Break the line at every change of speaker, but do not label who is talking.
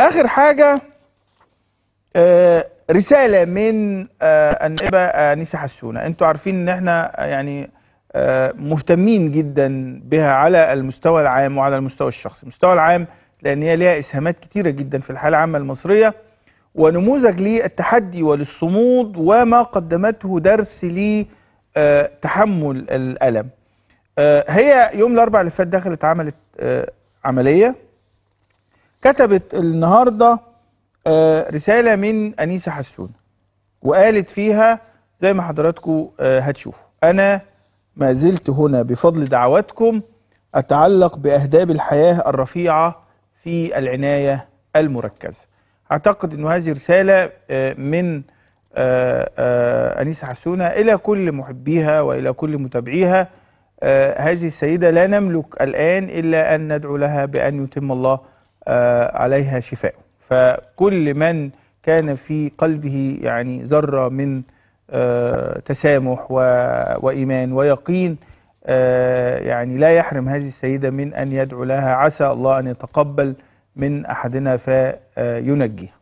اخر حاجه آه، رساله من آه، النائبه انسه آه، حسونه انتوا عارفين ان احنا يعني مهتمين جدا بها على المستوى العام وعلى المستوى الشخصي المستوى العام لان هي ليها اسهامات كتيره جدا في الحاله العامه المصريه ونموذج للتحدي وللصمود وما قدمته درس لتحمل الالم هي يوم الاربعاء اللي فات دخلت عملت عمليه كتبت النهارده آه، رساله من انيسه حسون وقالت فيها زي ما حضراتكم آه، هتشوفوا انا ما زلت هنا بفضل دعواتكم اتعلق باهداب الحياه الرفيعه في العنايه المركزه اعتقد ان هذه رساله آه، من انيسه حسونه الى كل محبيها والى كل متابعيها هذه السيده لا نملك الان الا ان ندعو لها بان يتم الله آه، عليها شفاء فكل من كان في قلبه يعني ذرة من آه، تسامح وإيمان ويقين آه، يعني لا يحرم هذه السيدة من أن يدعو لها عسى الله أن يتقبل من أحدنا فينجيها